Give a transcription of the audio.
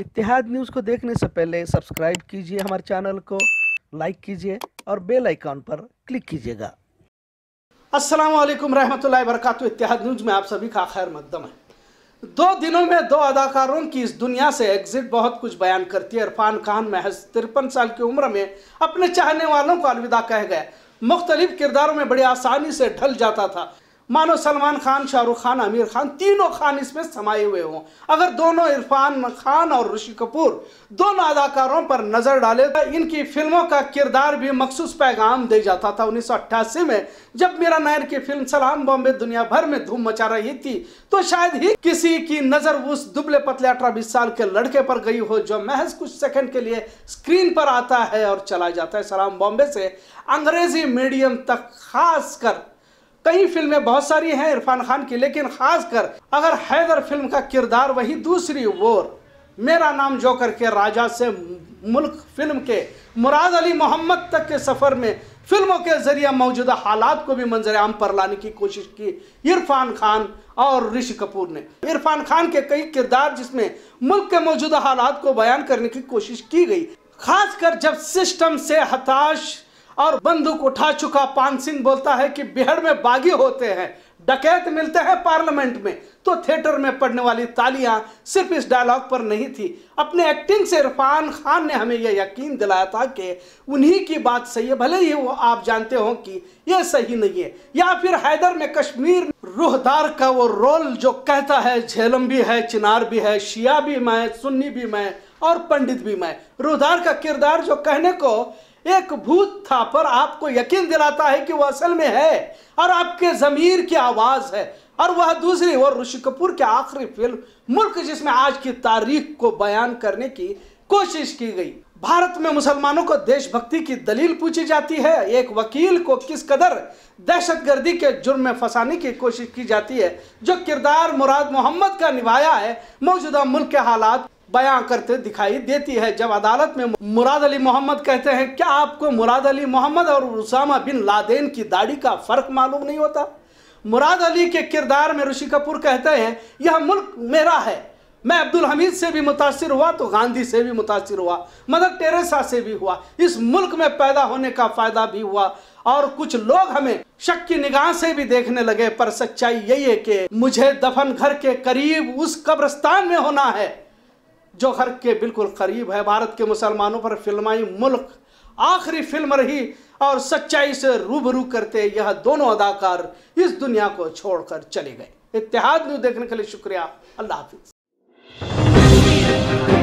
इतिहाद news को देखने से पहले सब्सक्राइब कीजिए हमारे चैनल को लाइक कीजिए और बेल आइकॉन पर क्लिक कीजिएगा अस्सलाम वालेकुम असलम रहमतुल्लाह वरकत इतिहाद न्यूज़ में आप सभी का खैर मकदम है दो दिनों में दो अदाकारों की इस दुनिया से एग्जिट बहुत कुछ बयान करती है इरफान खान महज तिरपन साल की उम्र में अपने चाहने वालों को अलविदा कह गया मुख्तलिफ किरदारों में बड़ी आसानी से ढल जाता था मानो सलमान खान शाहरुख खान आमिर खान तीनों खान इसमें समाये हुए हों अगर दोनों इरफान खान और ऋषि कपूर दोनों अदाकारों पर नजर डाले तो इनकी फिल्मों का किरदार भी मखसूस पैगाम दे जाता था अट्ठासी में जब मीरा नायर की फिल्म सलाम बॉम्बे दुनिया भर में धूम मचा रही थी तो शायद ही किसी की नजर उस दुबले पतले अठारह बीस साल के लड़के पर गई हो जो महज कुछ सेकंड के लिए स्क्रीन पर आता है और चला जाता है सलाम बॉम्बे से अंग्रेजी मीडियम तक खास कर कई फिल्में बहुत सारी हैं इरफान खान की लेकिन खासकर अगर हैदर फिल्म का किरदार वही दूसरी ओर मेरा नाम जोकर के राजा से मुल्क फिल्म के मुराद अली मोहम्मद तक के सफ़र में फिल्मों के ज़रिए मौजूदा हालात को भी मंजर आम पर लाने की कोशिश की इरफान खान और ऋषि कपूर ने इरफान खान के कई किरदार जिसमें मुल्क के मौजूदा हालात को बयान करने की कोशिश की गई खासकर जब सिस्टम से हताश और बंदूक उठा चुका पान सिंह बोलता है कि बिहड़ में बागी होते हैं डकैत मिलते हैं पार्लियामेंट में तो थिएटर में पड़ने वाली तालियां सिर्फ इस डायलॉग पर नहीं थी अपने एक्टिंग से इरफान खान ने हमें यह यकीन दिलाया था कि उन्हीं की बात सही है भले ही वो आप जानते हो कि यह सही नहीं है या फिर हैदर में कश्मीर रूहदार का वो रोल जो कहता है झेलम भी है चिनार भी है शिया भी मैं सुन्नी भी मैं और पंडित भी मैं रूहदार का किरदार जो कहने को एक भूत था पर आपको यकीन दिलाता है कि वह असल में है और आपके ज़मीर की आवाज़ है और वह दूसरी और ऋषि कपूर की आखिरी फिल्म मुल्क जिसमें आज की तारीख को बयान करने की कोशिश की गई भारत में मुसलमानों को देशभक्ति की दलील पूछी जाती है एक वकील को किस कदर दहशतगर्दी के जुर्म में फंसाने की कोशिश की जाती है जो किरदार मुराद मोहम्मद का निभाया है मौजूदा मुल्क के हालात बयां करते दिखाई देती है जब अदालत में मुराद अली मोहम्मद कहते हैं क्या आपको मुराद अली मोहम्मद और उसामा बिन लादेन की दाढ़ी का फ़र्क मालूम नहीं होता मुराद अली के किरदार में ऋषि कपूर कहते हैं यह मुल्क मेरा है मैं अब्दुल हमीद से भी मुतासर हुआ तो गांधी से भी मुतासर हुआ मदर टेरेसा से भी हुआ इस मुल्क में पैदा होने का फ़ायदा भी हुआ और कुछ लोग हमें शक की निगाह से भी देखने लगे पर सच्चाई यही है कि मुझे दफन घर के करीब उस कब्रस्तान में होना है जो घर के बिल्कुल करीब है भारत के मुसलमानों पर फिल्माई मुल्क आखिरी फिल्म रही और सच्चाई से रूबरू करते यह दोनों अदाकार इस दुनिया को छोड़कर चले गए इतिहाद न्यूज देखने के लिए शुक्रिया अल्लाह हाफिज़